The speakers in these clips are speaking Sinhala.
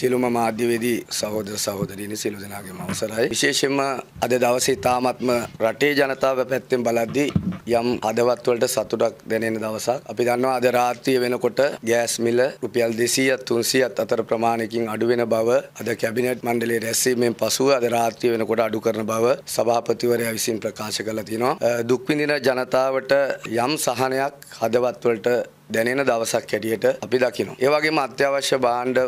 සියලුම මාධ්‍යවේදී සහෝදර සහෝදරීනි සියලු දෙනාගේම අවසරයි. විශේෂයෙන්ම අද දවසේ තාමත්ම රටේ ජනතාව පැත්තෙන් බලද්දී යම් හදවත් වලට සතුටක් දැනෙන දවසක්. අපි දන්නවා අද රාත්‍රිය වෙනකොට ගෑස් මිල රුපියල් 200ත් 300ත් අතර ප්‍රමාණයකින් අඩු වෙන බව අද කැබිනට් මණ්ඩලයේ රැස්වීමෙන් පසුව අද රාත්‍රිය වෙනකොට අඩු කරන බව සභාපතිවරයා විසින් ප්‍රකාශ කළා තියෙනවා. දුක් විඳින ජනතාවට යම් සහනයක් හදවත් වලට දැනෙන දවසක් හැටියට අපි දකිනවා. ඒ වගේම අත්‍යවශ්‍ය භාණ්ඩ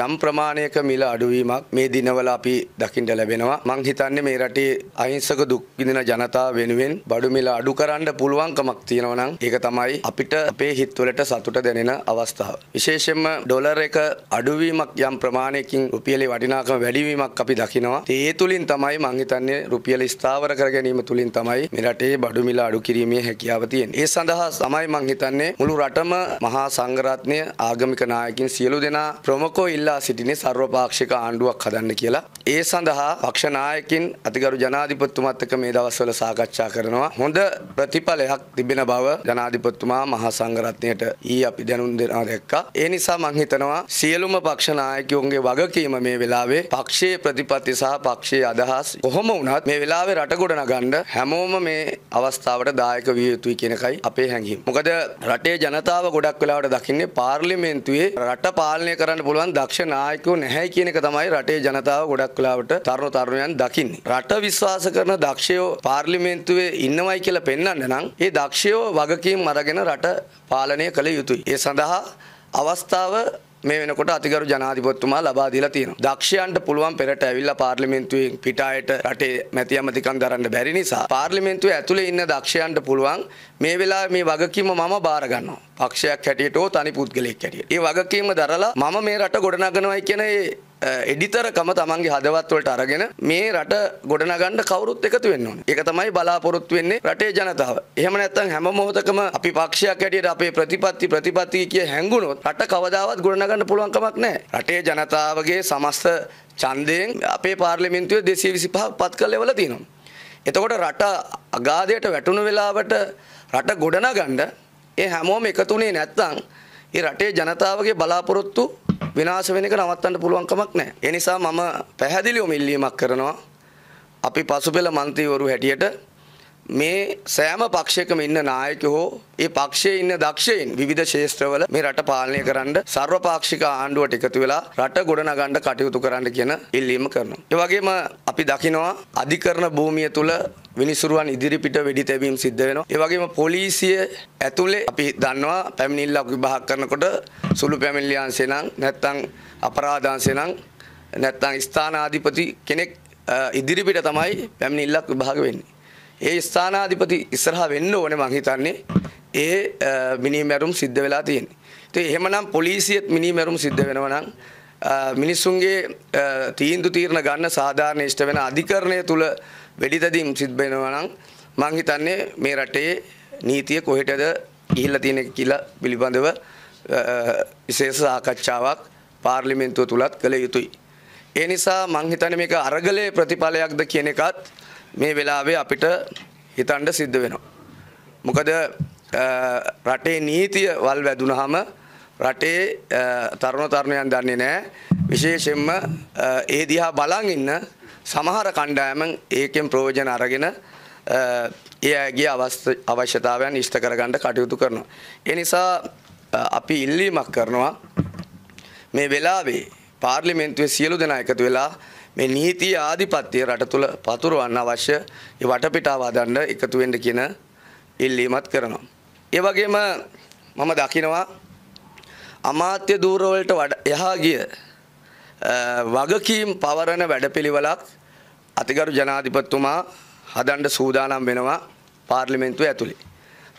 යම් ප්‍රමාණයක මිල අඩුවීමක් මේ දිනවල අපි දකින්න ලැබෙනවා. මං හිතන්නේ මේ රටේ අහිංසක දුක් විඳින ජනතාව වෙනුවෙන් බඩු මිල අඩු කරන්න පුළුවන්කමක් තියෙනවා නම් ඒක තමයි අපිට අපේ හිත්වලට සතුට දැනෙන අවස්ථාව. විශේෂයෙන්ම ඩොලර් එක අඩුවීමක් යම් ප්‍රමාණයකින් රුපියලේ වටිනාකම වැඩිවීමක් අපි දකිනවා. ඒ තුලින් තමයි මං හිතන්නේ රුපියල ස්ථාවර කර ගැනීම තුලින් තමයි මේ රටේ බඩු මිල අඩු කිරීමේ හැකියාව තියෙන්නේ. ඒ සඳහා තමයි මං හිතන්නේ මුළු රටම මහා සංඝරත්නය ආගමික නායකින් සියලු දෙනා ප්‍රමුඛව ඉල්ලා සිටිනේ සර්වපාක්ෂික ආණ්ඩුවක් හදන්න කියලා. ඒ සඳහා පක්ෂ නායකින් අතිගරු ජනාධිපතිතුමත් එක්ක මේ දවස්වල සාකච්ඡා කරනවා. හොඳ ප්‍රතිඵලයක් තිබෙන බව ජනාධිපතිතුමා මහා සංඝරත්නයට ඊ අපි දැනුම් දෙනවා දැක්කා. ඒ නිසා මම හිතනවා සියලුම පක්ෂ නායකයන්ගේ වගකීම මේ වෙලාවේ පක්ෂයේ ප්‍රතිපත්ති සහ පක්ෂයේ අදහස් කොහොම වුණත් මේ වෙලාවේ රට ගොඩනගන්න හැමෝම මේ අවස්ථාවට දායක විය යුතුයි කියන එකයි අපේ හැඟීම. මොකද රටේ ජනතාව ගොඩක් වෙලාවට දකින්නේ පාර්ලිමේන්තුවේ රට පාලනය කරන්න පුළුවන් දක්ෂ දක්ෂ නායකයෝ නැහැ කියන එක තමයි රටේ ජනතාව ගොඩක් වෙලාවට තරුණ තරුණයන් දකින්නේ. රට විශ්වාස කරන දක්ෂයෝ පාර්ලිමේන්තුවේ ඉන්නවයි කියලා පෙන්වන්න නම් ඒ දක්ෂයෝ වගකීම් අරගෙන රට පාලනය කළ යුතුයි. ඒ සඳහා අවස්ථාව මේ වෙනකොට අතිගරු ජනාධිපතිතුමා ලබා දීලා තියෙනවා. දක්ෂයන්ට පුළුවන් පෙරට ඇවිල්ලා පාර්ලිමේන්තුවෙන් පිටායට රටේ මැති ඇමතිකම් දරන්න බැරි නිසා පාර්ලිමේන්තුවේ ඇතුලේ ඉන්න දක්ෂයන්ට පුළුවන් මේ වෙලාවේ මේ වගකීම මම බාර ගන්නවා. පක්ෂයක් හැටියට හෝ තනි පුද්ගලයෙක් හැටියට. ඒ වගකීම දරලා මම මේ රට ගොඩනගනවායි කියන එඩිතරකම තමන්ගේ හදවත්වලට අරගෙන මේ රට ගොඩනගන්න කවුරුත් එකතු වෙන්න ඕනේ. ඒක තමයි බලාපොරොත්තු වෙන්නේ රටේ ජනතාව. එහෙම නැත්නම් හැම මොහොතකම අපි පක්ෂයක් හැටියට අපේ ප්‍රතිපත්ති ප්‍රතිපත්ති කිය හැංගුණොත් රට කවදාවත් ගොඩනගන්න පුළුවන් කමක් නැහැ. රටේ ජනතාවගේ සමස්ත ඡන්දයෙන් අපේ පාර්ලිමේන්තුවේ 225ක් පත් කළ ලෙවල තියෙනවා. එතකොට රට අගාධයට වැටුණු වෙලාවට රට ගොඩනගන්න ඒ හැමෝම එකතුනේ නැත්නම් ඒ රටේ ජනතාවගේ බලාපොරොත්තු විනාශ වෙන එක නවත්තන්න පුළුවන් කමක් නැහැ. ඒ නිසා මම පැහැදිලිවම ඉල්ලීමක් කරනවා අපි පසුපෙළ මන්ත්‍රීවරු හැටියට මේ සෑම පක්ෂයකම ඉන්න නායකයෝ ඒ පක්ෂයේ ඉන්න දක්ෂයින් විවිධ ශේෂ්ත්‍රවල මේ රට පාලනය කරන්න සර්වපාක්ෂික ආණ්ඩුවට එකතු වෙලා රට ගොඩනගන්න කටයුතු කරන්න කියන ඉල්ලීම කරනවා. ඒ වගේම අපි දකිනවා අධිකරණ භූමිය තුල විනිසුරුවන් ඉදිරිපිට වෙඩි තැබීම් සිද්ධ වෙනවා. ඒ වගේම පොලිසිය ඇතුලේ අපි දන්නවා පැමිණිල්ලක් විභාග කරනකොට සුළු පැමිණිලි අංශේ නම් නැත්නම් අපරාධ අංශේ නම් නැත්නම් ස්ථානාධිපති කෙනෙක් ඉදිරිපිට තමයි පැමිණිල්ලක් විභාග වෙන්නේ. ඒ ස්ථානාධිපති ඉස්සරහා වෙන්න ඕනේ මං හිතන්නේ ඒ මිනිමැරුම් සිද්ධ වෙලා තියෙන්නේ. ඉතින් එහෙමනම් පොලිසියත් මිනිමැරුම් සිද්ධ වෙනවා නම් මිනිස්සුන්ගේ තීන්දුව තීරණ ගන්න සාධාරණ ඉෂ්ට වෙන අධිකරණය තුල වෙඩිතැදීම් සිද්ධ වෙනවා නම් මං හිතන්නේ මේ රටේ නීතිය කොහෙටද ගිහිල්ලා තියෙන්නේ කියලා පිළිබඳව විශේෂ සාකච්ඡාවක් පාර්ලිමේන්තුව තුලත් කළ යුතුයි. ඒ නිසා මං හිතන්නේ මේක අරගලයේ ප්‍රතිඵලයක්ද කියන එකත් මේ වෙලාවේ අපිට හිතන්ඩ සිද්ධ වෙනවා. මොකද රටේ නීතිය වල් වැදුනහම රටේ තරුණ තරුණයන් දන්නේ නෑ විශේෂෙන්ම ඒ දිහා බලන් ඉන්න සමහර කණ්ඩායමන් ඒකෙන් ප්‍රයෝජන අරගෙන ඒ ඇගේ අවශ්‍යතාවයන් ඉෂ්ට කරගන්න කටයුතු කරනවා. ඒ නිසා අපි ඉල්ලීමක් කරනවා මේ වෙලාවේ පාර්ලිමේන්තුවේ සියලු දෙනා එකතු වෙලා මේ නීතිය ආධිපත්‍ය රට තුළ පතුරවන්න අවශ්‍ය වටපිටාව හදන්න එකතු වෙන්න කියන ඉල්ලීමත් කරනවා. ඒ වගේම මම දකිනවා අමාත්‍ය ධූරවලට යහා ගිය වගකීම් පවරන වැඩපිළිවෙලක් අතිගරු ජනාධිපතිතුමා හදන්න සූදානම් වෙනවා පාර්ලිමේන්තුව ඇතුළේ.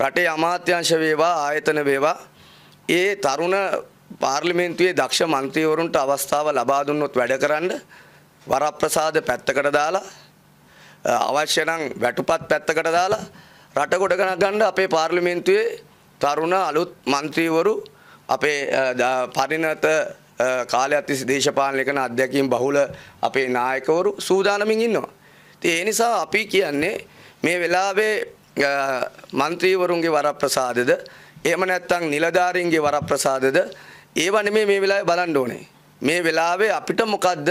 රටේ අමාත්‍යංශ වේවා ආයතන වේවා ඒ තරුණ පාර්ලිමේන්තුවේ දක්ෂ මන්ත්‍රීවරුන්ට අවස්ථාව ලබා දුන්නොත් වැඩ කරන්න වරප්‍රසාද පැත්තකට දාලා අවශ්‍ය නම් වැටුපත් පැත්තකට දාලා රට ගොඩ ගන්න අපේ පාර්ලිමේන්තුවේ තරුණ අලුත් മന്ത്രിවරු අපේ පරිණත කාලයක් තිස්සේ දේශපාලනිකන අධ්‍යක්ෂින් බහුල අපේ නායකවරු සූදානමින් ඉන්නවා. ඉතින් ඒ නිසා අපි කියන්නේ මේ වෙලාවේ മന്ത്രിවරුන්ගේ වරප්‍රසාදද එහෙම නැත්නම් නිලධාරීන්ගේ වරප්‍රසාදද ඒව නෙමෙයි මේ වෙලාවේ බලන්න ඕනේ. මේ වෙලාවේ අපිට මොකද්ද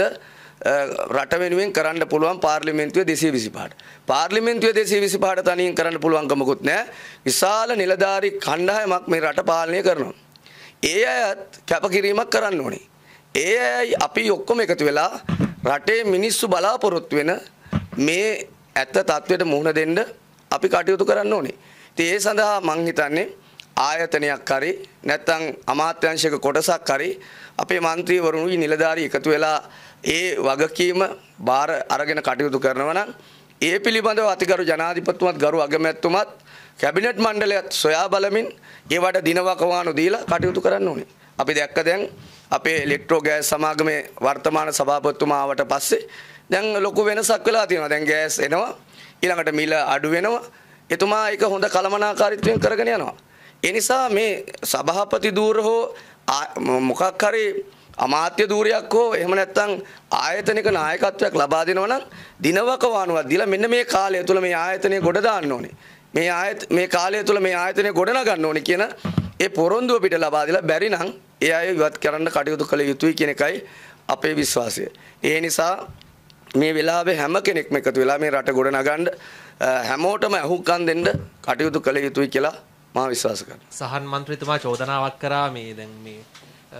රට වෙනුවෙන් කරන්න පුළුවන් පාර්ලිමෙන්තුවේ දෙසේ විසි පහට. පාර්ලිමෙන්තුවේ දෙසේ විසි පහට තනින් කරන්න පුළුවන්කමකුත් නෑ විශාල නිලධාරි කණ්ඩායමක් මේ රට පාලනය කරනවා. ඒ අයත් කැපකිරීමක් කරන්න ඕනේ. ඒ අයයි අපි ඔක්කොම එකතු වෙලා රටේ මිනිස්සු බලාපොරොත්තු වෙන මේ ඇත්ත තත්ත්වයට මුහුණ දෙන්න අපි කටයුතු කරන්න ඕනේ. ඉතින් ඒ සඳහා මං හිතන්නේ ආයතනයක් හරි නැත්නම් අමාත්‍යංශක කොටසක් හරි අපේ മന്ത്രിවරුන්ගේ නිලධාරී එකතු වෙලා ඒ වගකීම බාර අරගෙන කටයුතු කරනවා නම් ඒ පිළිබඳව අතිගරු ජනාධිපතිතුමත් ගරු අගමැතිතුමත් කැබිනට් මණ්ඩලයත් සොයා බලමින් ඒවට දිනවකවානු දීලා කටයුතු කරන්න ඕනේ. අපි දැක්ක දැන් අපේ ඉලෙක්ට්‍රෝ ගෑස් සමාගමේ වර්තමාන සභාපතිතුමා ආවට පස්සේ දැන් ලොකු වෙනසක් වෙලා තියෙනවා. දැන් ගෑස් එනවා. ඊළඟට මිල අඩු වෙනවා. එතුමා ඒක හොඳ කළමනාකාරීත්වයෙන් කරගෙන යනවා. ඒ නිසා මේ සභාපති දූර හෝ මොකක් හරි අමාත්‍ය ධූරයක් හෝ එහෙම නැත්නම් ආයතනික නායකත්වයක් ලබා දෙනවා නම් දිනවකවානුවක් දීලා මෙන්න මේ කාලය තුල මේ ආයතනය ගොඩ දාන්න ඕනේ. මේ ආයත මේ කාලය තුල මේ ආයතනය ගොඩනගන්න ඕනේ කියන ඒ පොරොන්දුව පිට ලබා දීලා බැරි නම් ඒ අය ඉවත් කරන්න කටයුතු කළ යුතුයි කියන එකයි අපේ විශ්වාසය. ඒ නිසා මේ වෙලාවේ හැම කෙනෙක්ම එකතු වෙලා මේ රට ගොඩනගන්න හැමෝටම අහුම්කම් දෙන්න කටයුතු කළ යුතුයි කියලා මා විශ්වාස කරනවා. සහන් මන්ත්‍රීතුමා චෝදනාවක් කරා මේ දැන් මේ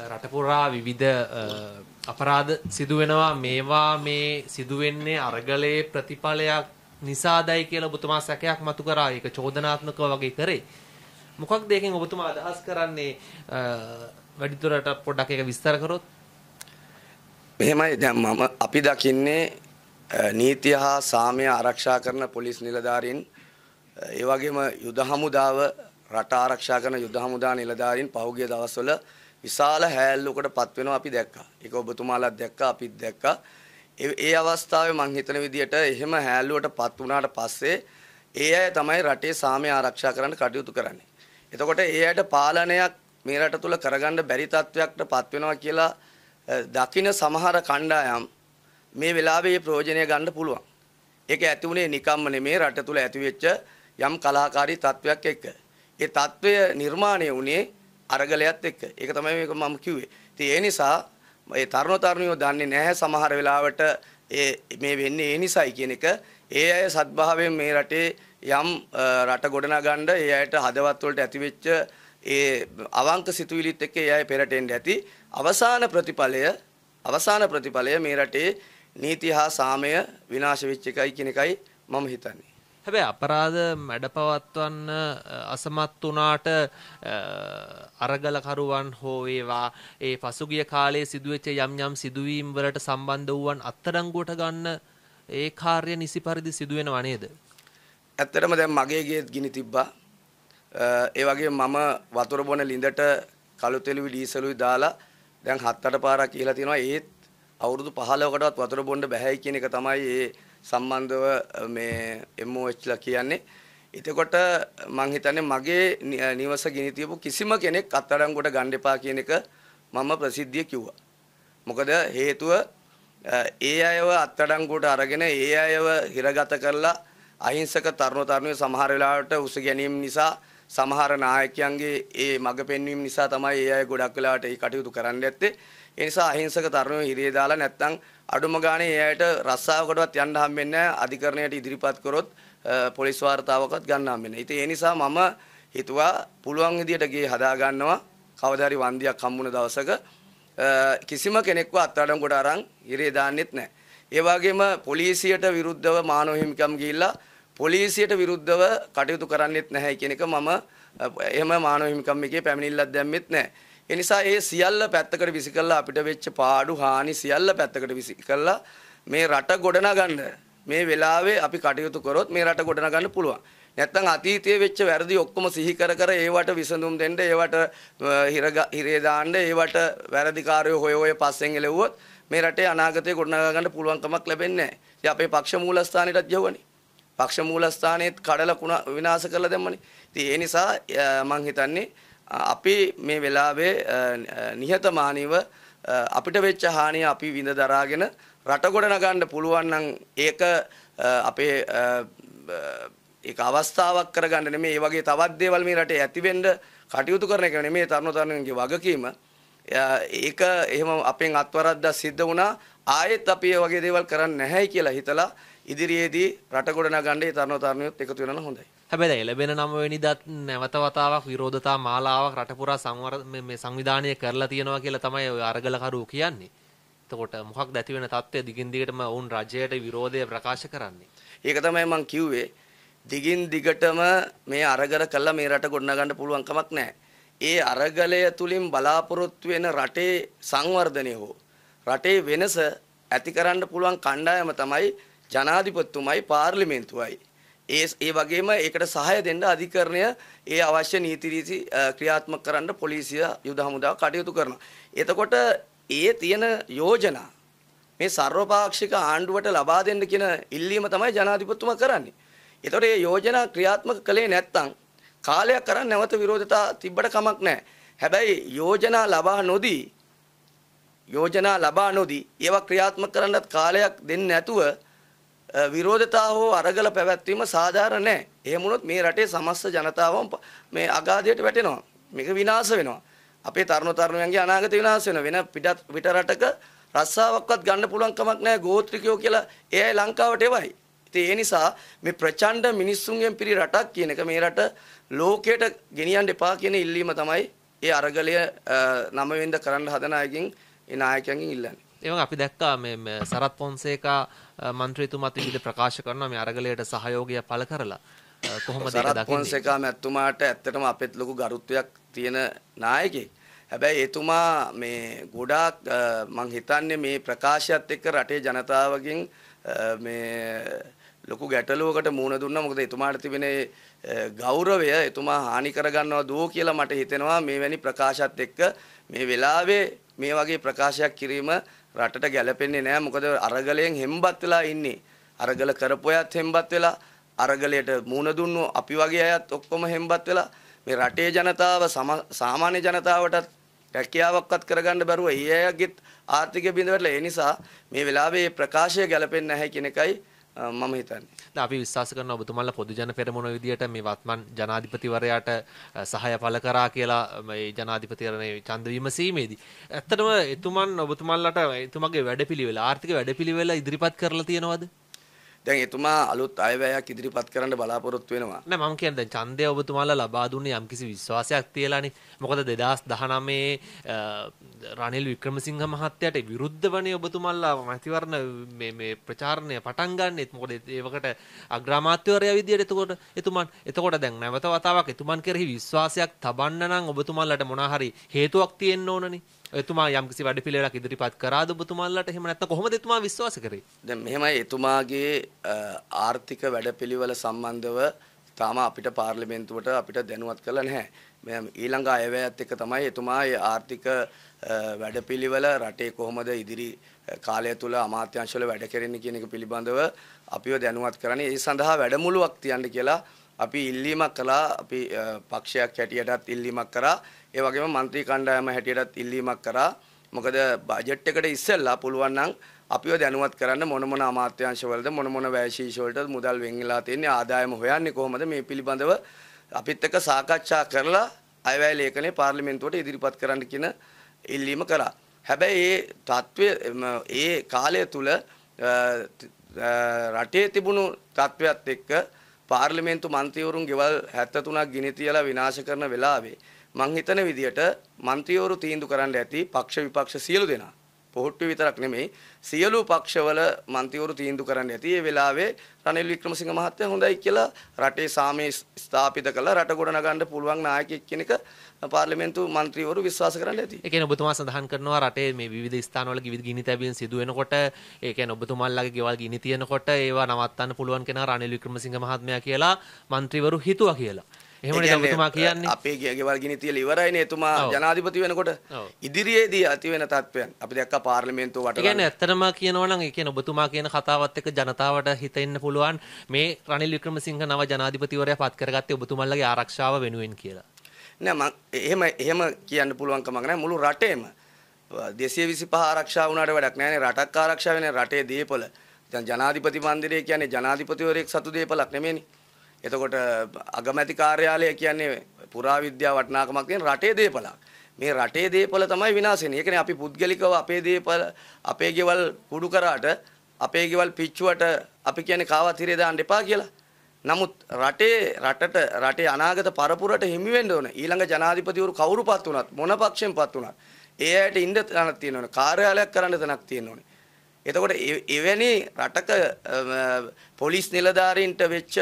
රට පුරා විවිධ අපරාධ සිදු වෙනවා මේවා මේ සිදු වෙන්නේ අරගලයේ ප්‍රතිඵලයක් නිසාදයි කියලා ඔබතුමා සැකයක් මතු කරා ඒක චෝදනාත්මකව වගේ කරේ. මොකක්ද ඒකෙන් ඔබතුමා අදහස් කරන්නේ වැඩිදුරට පොඩ්ඩක් ඒක විස්තර කරොත්? මෙහෙමයි දැන් මම අපි දකින්නේ නීතිය හා සාමය ආරක්ෂා කරන පොලිස් නිලධාරීන් ඒ වගේම යුද හමුදාව රට ආරක්ෂා කරන යුද හමුදා නිලධාරීන් පහුගිය දවස්වල විශාල හැල්ලුවකට පත් වෙනවා අපි දැක්කා. ඒක ඔබතුමාලාත් දැක්කා අපිත් දැක්කා. ඒ අවස්ථාවේ මං හිතන විදිහට එහෙම හැල්ලුවට පත් වුණාට පස්සේ ඒ අය තමයි රටේ සාමය ආරක්ෂා කරන්න කටයුතු කරන්නේ. එතකොට ඒ අයට පාලනයක් මේ රට තුල කරගන්න බැරි තත්වයකට පත් වෙනවා කියලා දකින සමහර කණ්ඩායම් මේ වෙලාවේ ප්‍රයෝජනය ගන්න පුළුවන්. ඒක ඇති වුණේ නිකම්ම නෙමේ රට තුල ඇති වෙච්ච යම් කලාකාරී තත්වයක් එක්ක. ඒ తত্ত্বය නිර්මාණය වුණේ අරගලයත් එක්ක. ඒක තමයි මේක මම කිව්වේ. ඉතින් ඒ නිසා මේ තරුණ තරුණියෝ දන්නේ නැහැ සමහර වෙලාවට ඒ මේ වෙන්නේ ඒ නිසයි කියන එක. ඒ අය සත්භාවයෙන් මේ රටේ යම් රට ගොඩනගන්න ඒ අයට හදවත් වලට ඇතිවෙච්ච ඒ අවංක සිතුවිලිත් එක්ක ඒ අය පෙරටෙන්න ඇති. අවසාන ප්‍රතිඵලය අවසාන ප්‍රතිඵලය මේ රටේ නීති හා සාමය විනාශ වෙච්ච එකයි කියන එකයි මම හිතන්නේ. හැබැයි අපරාධ මැඩ පවත්වන්න අසමත් වුණාට අරගලකරුවන් හෝ වේවා ඒ පසුගිය කාලයේ සිදුවෙච්ච යම් යම් සිදුවීම් වලට සම්බන්ධ වුවන් අත්තරංගුවට ගන්න ඒ කාර්ය නිසි පරිදි සිදු වෙනව නේද? ඇත්තටම දැන් මගේ ගේත් ගිනි තිබ්බා. ඒ වගේ මම වතුර බොන ලිඳට කළු තෙලුයි ඩීසලුයි දාලා දැන් හත් අට පාරක් කියලා තියෙනවා. ඒත් අවුරුදු 15කටවත් වතුර බොන්න බැහැයි කියන එක තමයි ඒ සම්බන්ධව මේ MOHලා කියන්නේ. එතකොට මං හිතන්නේ මගේ නිවස ගිනි තියපු කිසිම කෙනෙක් අත්අඩංගුවට ගන්න එපා කියන එක මම ප්‍රසිද්ධිය කිව්වා. මොකද හේතුව ඒ අයව අත්අඩංගුවට අරගෙන ඒ අයව හිරගත කරලා අහිංසක තරුණ තරුණියෝ සමහර වෙලාවට උස ගැනීම නිසා සමහර නායකයන්ගේ ඒ මඟ පෙන්වීම නිසා තමයි ඒ අය ගොඩක් වෙලාවට ඒ කටයුතු කරන්න ඇත්තේ. ඒ නිසා අහිංසක තරුණයෝ හිරේ දාලා නැත්තම් අඩුම ගානේ ඒ අයට රස්සාවකටවත් යන්න හම්බෙන්නේ නැහැ. අධිකරණයට ඉදිරිපත් කරොත් පොලිස් වාර්තාවකත් ගන්න හම්බෙන්නේ. ඉතින් ඒ නිසා මම හිතුවා පුළුවන් විදියට ගේ හදා ගන්නවා. කවදා හරි වන්දියක් හම්බුන දවසක කිසිම කෙනෙක්ව අත්අඩංගුවට අරන් ඉරේ දාන්නෙත් නැහැ. ඒ වගේම පොලිසියට විරුද්ධව මානව හිමිකම් ගිහිල්ලා පොලිසියට විරුද්ධව කටයුතු කරන්නෙත් නැහැ කියන එක මම එහෙම මානව හිමිකම් එකේ පැමිණිල්ලක් දැම්මෙත් නැහැ. එනිසා ඒ සියල්ල පැත්තකට විසි කළා අපිට වෙච්ච පාඩු හානි සියල්ල පැත්තකට විසි කළා මේ රට ගොඩනගන්න මේ වෙලාවේ අපි කටයුතු කරොත් මේ රට ගොඩනගන්න පුළුවන්. නැත්තම් අතීතයේ වෙච්ච වැරදි ඔක්කොම සිහි කර කර ඒවට විසඳුම් දෙන්න ඒවට හිරේ දාන්න ඒවට වැරදිකාරයෝ හොය හොය පස්සෙන් එළෙව්වොත් මේ රටේ අනාගතය ගොඩනගා ගන්න පුළුවන්කමක් ලැබෙන්නේ නැහැ. ඉතින් අපේ පක්ෂ මූලස්ථානෙටත් යවන්නේ. පක්ෂ මූලස්ථානෙත් කඩලා විනාශ කරලා දැම්මනේ. ඉතින් ඒ නිසා මම හිතන්නේ අපි මේ වෙලාවේ නිහතමානීව අපිට වෙච්ච හානිය අපි විඳ දරාගෙන රට ගොඩනගන්න පුළුවන් නම් ඒක අපේ ඒක අවස්ථාවක් කරගන්න නෙමෙයි මේ වගේ තවත් දේවල් මේ රටේ ඇතිවෙන්න කටයුතු කරන එක නෙමෙයි තරුණ තරුණියන්ගේ වගකීම ඒක එහෙම අපෙන් අත්වරද්දා සිද්ධ වුණා ආයෙත් අපි ඒ වගේ දේවල් කරන්නේ නැහැයි කියලා හිතලා ඉදිරියේදී රට ගොඩනගන්නේ තරුණ තරුණියොත් එකතු වෙනවා හොඳයි හැබැයි එළබෙන නවවෙනිදත් නැවත වතාවක් විරෝධතා මාලාවක් රට පුරා සංවර මේ සංවිධානය කරලා තියෙනවා කියලා තමයි ඔය අරගලකරුවෝ කියන්නේ. එතකොට මොකක්ද ඇති වෙන තත්ත්වය දිගින් දිගටම වුන් රජයට විරෝධය ප්‍රකාශ කරන්නේ. ඒක තමයි මම කිව්වේ. දිගින් දිගටම මේ අරගල කළා මේ රට ගොඩනගන්න පුළුවන් කමක් නැහැ. ඒ අරගලය තුලින් බලාපොරොත්තු වෙන රටේ සංවර්ධනය හෝ රටේ වෙනස ඇති කරන්න පුළුවන් කණ්ඩායම තමයි ජනාධිපතිතුමයි පාර්ලිමේන්තුවයි ඒ ඒ වගේම ඒකට සහාය දෙන්න අධිකරණය ඒ අවශ්‍ය නීති රීති ක්‍රියාත්මක කරන්න පොලිසිය යුද හමුදාව කටයුතු කරනවා. එතකොට ඒ තියෙන යෝජනා මේ ਸਰවපාක්ෂික ආණ්ඩුවට ලබා දෙන්න කියන ඉල්ලීම තමයි ජනාධිපතිතුමා කරන්නේ. එතකොට මේ යෝජනා ක්‍රියාත්මක කළේ නැත්නම් කාලයක් කරන් නැවත විරෝධතා තිබ්බට කමක් නැහැ. හැබැයි යෝජනා ලබා නොදී යෝජනා ලබා නොදී ඒවා ක්‍රියාත්මක කරන්නත් කාලයක් දෙන්නේ නැතුව විරෝධතා හෝ අරගල පැවැත්වීම සාධාරණ නැහැ. එහෙම වුණොත් මේ රටේ සමස්ත ජනතාවම මේ අගාධයට වැටෙනවා. මේක විනාශ වෙනවා. අපේ තරුණ තරුණයන්ගේ අනාගතය විනාශ වෙනවා. වෙන පිටත් පිට රටක රස්සාවක්වත් ගන්න පුළුවන් කමක් නැහැ ගෝත්‍රිකයෝ කියලා එයයි ලංකාවට එවයි. ඉතින් ඒ නිසා මේ ප්‍රචණ්ඩ මිනිස්සුන්ගෙන් පිරි රටක් කියන එක මේ රට ලෝකයට ගෙනියන්න එපා කියන ඉල්ලීම තමයි ඒ අරගලය නමවෙන්ද කරන්න හදන අයකින් ඒ නායකයන්ගෙන් ඉල්ලන්නේ. ඒ අපි දැක්කා මේ සරත් පොන්සේකා മന്ത്രിතුමාත් විවිධ ප්‍රකාශ කරනවා මේ අරගලයට සහයෝගය පළ කරලා කොහොමද ඒක දකින්නේ පොන්සේකා මැතිතුමාට ඇත්තටම අපෙත් ලොකු ගරුත්වයක් තියෙන නායකයෙක් හැබැයි එතුමා මේ ගොඩාක් මං හිතන්නේ මේ ප්‍රකාශයත් එක්ක රටේ ජනතාවගෙන් මේ ලොකු ගැටලුවකට මුහුණ දුන්නා මොකද එතුමාට තිබෙන ගෞරවය එතුමා හානි කරගන්නවා දෝ කියලා මට හිතෙනවා මේ වැනි ප්‍රකාශත් එක්ක මේ වෙලාවේ මේ වගේ ප්‍රකාශයක් කිරීම රටට ගැලපෙන්නේ නැහැ මොකද අරගලයෙන් හෙම්බත් වෙලා ඉන්නේ. අරගල කරපොයත් හෙම්බත් වෙලා අරගලයට මූණ දුන්නු අපි වගේ අයත් ඔක්කොම හෙම්බත් වෙලා මේ රටේ ජනතාව සාමාන්‍ය ජනතාවටත් රැකියාවක්වත් කරගන්න බැරුව ඒ අයගෙත් ආර්ථික බිඳවැටලා ඒ නිසා මේ වෙලාවේ ප්‍රකාශය ගැලපෙන්නේ නැහැ කියන එකයි මම හිතන්නේ. අපි විශ්වාස කරනවා ඔබතුමාලා පොදු ජන පෙරමුණ විදියට මේ වත්මන් ජනාධිපතිවරයාට සහාය පළ කරා කියලා මේ ජනාධිපතිවරණේ ඡන්ද විමසීමේදී. ඇත්තටම එතුමන් ඔබතුමාලට එතුමගේ වැඩපිළිවෙල ආර්ථික වැඩපිළිවෙල ඉදිරිපත් කරලා තියෙනවද? දැන් එතුමා අලුත් අයවැයක් ඉදිරිපත් කරන්න බලාපොරොත්තු වෙනවා. නෑ මම කියන්නේ දැන් ඡන්දය ඔබතුමාලා ලබා දුන්නේ යම්කිසි විශ්වාසයක් තියලානේ. මොකද 2019 රනිල් වික්‍රමසිංහ මහත්තයාට විරුද්ධ වනේ ඔබතුමාලා මැතිවරණ මේ මේ ප්‍රචාරණය පටන් ගන්නෙත් මොකද ඒවකට අග්‍රාමාත්‍යවරයා විදියට එතකොට එතුමන් එතකොට දැන් නැවත වතාවක් එතුමන් කෙරෙහි විශ්වාසයක් තබන්න නම් ඔබතුමාලට මොනවා හරි හේතුවක් තියෙන්න ඕනනේ. එතුමා යම්කිසි වැඩපිළිවෙලක් ඉදිරිපත් කරාද ඔබතුමාලට එහෙම නැත්නම් කොහොමද එතුමා විශ්වාස කරේ? දැන් මෙහෙමයි එතුමාගේ ආර්ථික වැඩපිළිවෙල සම්බන්ධව තාම අපිට පාර්ලිමේන්තුවට අපිට දැනුවත් කළා නැහැ. ඊළඟ අයවැයත් එක්ක තමයි එතුමා ආර්ථික වැඩපිළිවෙල රටේ කොහොමද ඉදිරි කාලය තුළ අමාත්‍යංශවල වැඩ කෙරෙන්නේ කියන එක පිළිබඳව අපිව දැනුවත් කරන්නේ. ඒ සඳහා වැඩමුළුවක් තියන්න කියලා අපි ඉල්ලීමක් කළා අපි පක්ෂයක් හැටියටත් ඉල්ලීමක් කරා ඒ වගේම മന്ത്രി කණ්ඩායම හැටියටත් ඉල්ලීමක් කරා මොකද බජට් එකට ඉස්සෙල්ලා පුළුවන් නම් අපිව දැනුවත් කරන්න මොන මොන අමාත්‍යාංශවලද මොන මොන වැයශීෂ වලට මුදල් වෙන් වෙලා තියෙන්නේ ආදායම හොයන්නේ කොහොමද මේ පිළිබඳව අපිත් එක්ක සාකච්ඡා කරලා අයවැය ලේඛනය පාර්ලිමේන්තුවට ඉදිරිපත් කරන්න කියන ඉල්ලීම කරා. හැබැයි ඒ තත්ත්වය ඒ කාලය තුල රටේ තිබුණු තත්ත්වයක් එක්ක පාර්ලිමේන්තු මන්ත්‍රීවරුන් ගෙවල් 73ක් ගිනි තියලා විනාශ කරන වෙලාවේ මං හිතන විදියට මන්ත්‍රීවරු තීන්දුව කරන්න ඇති පක්ෂ විපක්ෂ සියලු දෙනා පොහොට්ටුව විතරක් නෙමෙයි සියලු පක්ෂවල මන්ත්‍රීවරු තීන්දුව කරන්න ඇති. ඒ වෙලාවේ රනිල් වික්‍රමසිංහ මහත්තයා හොඳයි කියලා රටේ සාමය ස්ථාපිත කළා රට ගොඩනගන්න පුළුවන් නායකයෙක් කෙනෙක් පාර්ලිමේන්තු මන්ත්‍රීවරු විශ්වාස කරන්න ඇති. ඒ කියන්නේ ඔබතුමා සඳහන් කරනවා රටේ මේ විවිධ ස්ථානවල විවිධ ගිනි තැබීම් සිදු වෙනකොට ඒ කියන්නේ ඔබතුමාලගේ ගෙවල් ගිනි තියෙනකොට ඒවා නවත්තන්න පුළුවන් කෙනා රනිල් වික්‍රමසිංහ මහත්මයා කියලා මන්ත්‍රීවරු හිතුවා කියලා. එහෙමනේ ඔබතුමා කියන්නේ අපේ ගෙවල් ගිනි තියලා ඉවරයිනේ එතුමා ජනාධිපති වෙනකොට ඉදිරියේදී ඇති වෙන තත්ත්වයන් අපි දැක්කා පාර්ලිමේන්තුව වටලා ඒ කියන්නේ ඇත්තටම කියනවා නම් ඒ කියන්නේ ඔබතුමා කියන කතාවත් එක්ක ජනතාවට හිතෙන්න පුළුවන් මේ රනිල් වික්‍රමසිංහ නව ජනාධිපතිවරයා පත් කරගත්තේ ඔබතුමාලගේ ආරක්ෂාව වෙනුවෙන් කියලා නෑ මම එහෙම එහෙම කියන්න පුළුවන් කමක් නෑ මුළු රටේම 225 ආරක්ෂා වුණාට වැඩක් නෑනේ රටක් ආරක්ෂා වෙන රටේ දීපල දැන් ජනාධිපති මන්දිරය කියන්නේ ජනාධිපතිවරයෙක් සතු දීපලක් නෙමෙයිනේ එතකොට අගමැති කාර්යාලය කියන්නේ පුරාවිද්‍යා වටිනාකමක් තියෙන රටේ දේපලක්. මේ රටේ දේපල තමයි විනාශ වෙන්නේ. ඒ කියන්නේ අපි පුද්ගලිකව අපේ දේපල අපේ ගෙවල් කුඩු කරාට අපේ ගෙවල් පිච්චුවට අපි කියන්නේ කාවත් හිරේ දාන්න එපා කියලා. නමුත් රටේ රටට රටේ අනාගත පරපුරට හිමි වෙන්න ඕන. ඊළඟ ජනාධිපතිවරු කවුරුපත් වුණත් මොන පක්ෂෙන්පත් වුණත් ඒ ඇයට ඉන්න තැනක් තියෙන්න ඕනේ. කාර්යාලයක් කරන්න තැනක් තියෙන්න ඕනේ. එතකොට එවැනි රටක පොලිස් නිලධාරීන්ට වෙච්ච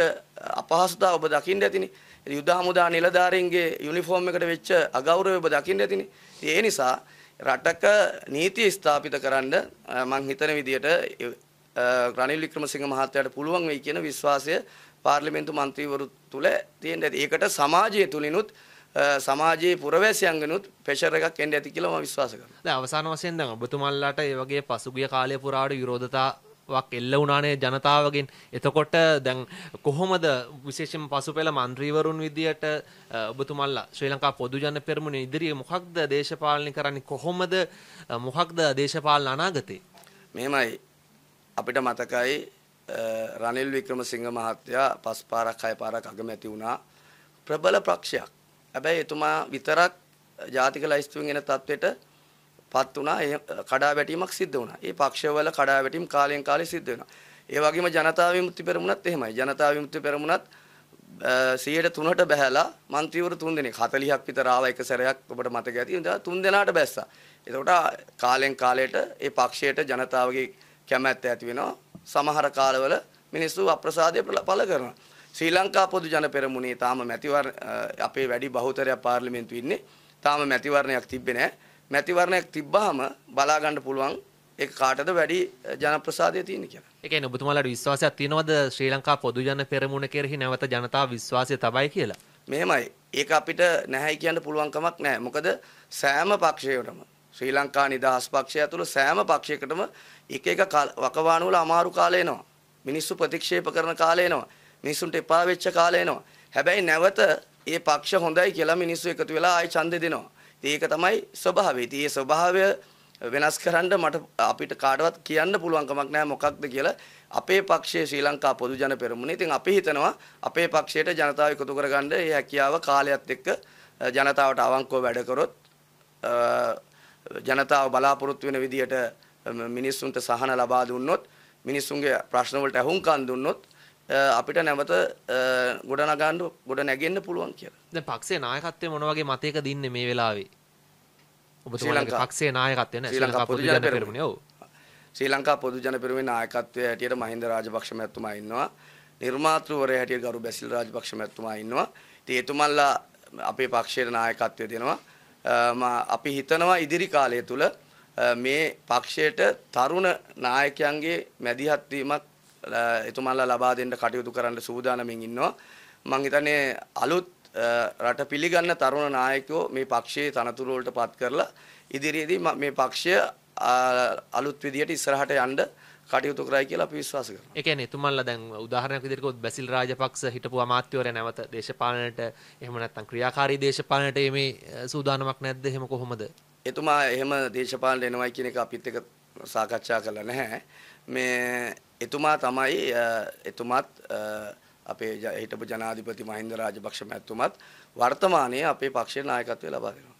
අපහසුතාව ඔබ දකින්න ඇතිනේ. යුද හමුදා නිලධාරීන්ගේ යුනිෆෝම් එකට වෙච්ච අගෞරවය ඔබ දකින්න ඇතිනේ. ඒ නිසා රටක නීතිය ස්ථාපිත කරන්න මං හිතන විදිහට රනිල් වික්‍රමසිංහ මහත්තයාට පුළුවන් වෙයි කියන විශ්වාසය පාර්ලිමේන්තු මන්ත්‍රීවරු තුල තියෙන ඇති. ඒකට සමාජය තුලිනුත් සමාජයේ පුරවැසියන්ගෙනුත් ප්‍රෙෂර් එකක් එන්න ඇති කියලා මම විශ්වාස කරනවා. දැන් අවසාන වශයෙන් දැන් ඔබතුමන්ලාට ඒ වගේ පසුගිය කාලය පුරාට විරෝධතා වක් එල්ල වුණානේ ජනතාවගෙන් එතකොට දැන් කොහොමද විශේෂම පසුපෙළ මන්ත්‍රීවරුන් විදියට ඔබතුමල්ලා ශ්‍රී ලංකා පොදුජන පෙරමුණ ඉදිරියේ මොකක්ද දේශපාලනය කරන්නේ කොහොමද මොකක්ද දේශපාලන අනාගතේ මෙහෙමයි අපිට මතකයි රනිල් වික්‍රමසිංහ මහත්තයා පස් පාරක් හය පාරක් අගමැති වුණා ප්‍රබල පක්ෂයක් හැබැයි එතුමා විතරක් ජාතික ලයිස්තුවෙන් එන තත්ත්වයට පත් වුණා. ඒ කඩාවැටීමක් සිද්ධ වුණා. ඒ පක්ෂවල කඩාවැටීම් කාලෙන් කාලේ සිද්ධ වෙනවා. ඒ වගේම ජනතා විමුක්ති පෙරමුණත් එහෙමයි. ජනතා විමුක්ති පෙරමුණත් 103ට බැහැලා മന്ത്രിවරු 3 දෙනෙක් 40ක් විතර ආවා එක සැරයක් ඔබට මතක ඇති. ඉතින් 3 දෙනාට බැස්සා. එතකොට කාලෙන් කාලයට ඒ පක්ෂයට ජනතාවගේ කැමැත්ත ඇති වෙනවා. සමහර කාලවල මිනිස්සු අප්‍රසාදය පළ කරනවා. ශ්‍රී ලංකා පොදු ජන පෙරමුණේ තාම මැතිවරණ අපේ වැඩි බහුතරයක් පාර්ලිමේන්තු ඉන්නේ. තාම මැතිවරණයක් තිබ්බේ නැහැ. මැතිවරණයක් තිබ්බහම බලා ගන්න පුළුවන් ඒක කාටද වැඩි ජනප්‍රසාදය තියෙන්නේ කියලා. ඒ කියන්නේ ඔබතුමාලාට විශ්වාසයක් තියෙනවද ශ්‍රී ලංකා පොදු ජන පෙරමුණ කෙරෙහි නැවත ජනතාව විශ්වාසය තබයි කියලා? මෙහෙමයි. ඒක අපිට නැහැයි කියන්න පුළුවන් කමක් නැහැ. මොකද සෑම පක්ෂයකටම ශ්‍රී ලංකා නිදහස් පක්ෂය ඇතුළු සෑම පක්ෂයකටම එක එක වකවාණු වල අමාරු කාලය එනවා. මිනිස්සු ප්‍රතික්ෂේප කරන කාලය එනවා. මිනිසුන්ට එපා වෙච්ච කාලය එනවා. හැබැයි නැවත ඒ පක්ෂ හොඳයි කියලා මිනිස්සු එකතු වෙලා ආයි ඡන්දෙ දෙනවා. ඒක තමයි ස්වභාවය. ඉතින් මේ ස්වභාවය වෙනස් කරන්න මට අපිට කාටවත් කියන්න පුළුවන් කමක් නැහැ මොකක්ද කියලා අපේ පක්ෂයේ ශ්‍රී ලංකා පොදු ජන පෙරමුණේ. ඉතින් අපි හිතනවා අපේ පක්ෂයට ජනතාව එකතු කරගන්න මේ හැකියාව කාලයත් එක්ක ජනතාවට අවංකව වැඩ කරොත් ජනතාව බලාපොරොත්තු වෙන විදියට මිනිස්සුන්ට සහන ලබා දුන්නොත් මිනිස්සුන්ගේ ප්‍රශ්න වලට අහුම්කම් දුන්නොත් අපිට නැවත ගොඩනගාන්න ගොඩ නැගෙන්න පුළුවන් කියලා. දැන් පක්ෂයේ නායකත්වය මොන වගේ මතයක දින්නේ මේ වෙලාවේ? ඔබතුමාලගේ පක්ෂයේ නායකත්වය නේ ශ්‍රී ලංකා පොදු ජන පෙරමුණේ. ඔව්. ශ්‍රී ලංකා පොදු ජන පෙරමුණේ නායකත්වයේ හැටියට මහින්ද රාජපක්ෂ මහත්මයා ඉන්නවා. නිර්මාතෘවරයා හැටියට ගරු බැසිල් රාජපක්ෂ මහත්මයා ඉන්නවා. ඉතින් එතුමන්ලා අපේ පක්ෂයේ නායකත්වය දෙනවා. අපි හිතනවා ඉදිරි කාලය තුල මේ පක්ෂයට තරුණ නායකයන්ගේ මැදිහත් වීමක් එතුමන්ලා ලබා දෙන්න කටයුතු කරන්න සූදානමින් ඉන්නවා. මං හිතන්නේ අලුත් රට පිළිගන්න තරුණ නායකයෝ මේ පක්ෂයේ තනතුරු වලට පත් කරලා ඉදිරියේදී මේ පක්ෂය අලුත් විදියට ඉස්සරහට යන්න කටයුතු කරයි කියලා අපි විශ්වාස කරනවා. ඒ කියන්නේ එතුමන්ලා දැන් උදාහරණයක් විදිහට කිව්වොත් බැසිල් රාජපක්ෂ හිටපු අමාත්‍යවරයා නැවත දේශපාලනයට එහෙම නැත්නම් ක්‍රියාකාරී දේශපාලනයට මේ සූදානමක් නැද්ද? එහෙම කොහොමද? එතුමා එහෙම දේශපාලනට එනවයි කියන එක අපිත් එක්ක සාකච්ඡා කළා නැහැ. මේ එතුමා තමයි එතුමත් අපේ හිටපු ජනාධිපති මහින්ද රාජපක්ෂ මැතිතුමත් වර්තමානයේ අපේ පක්ෂයේ නායකත්වය ලබා දෙනවා.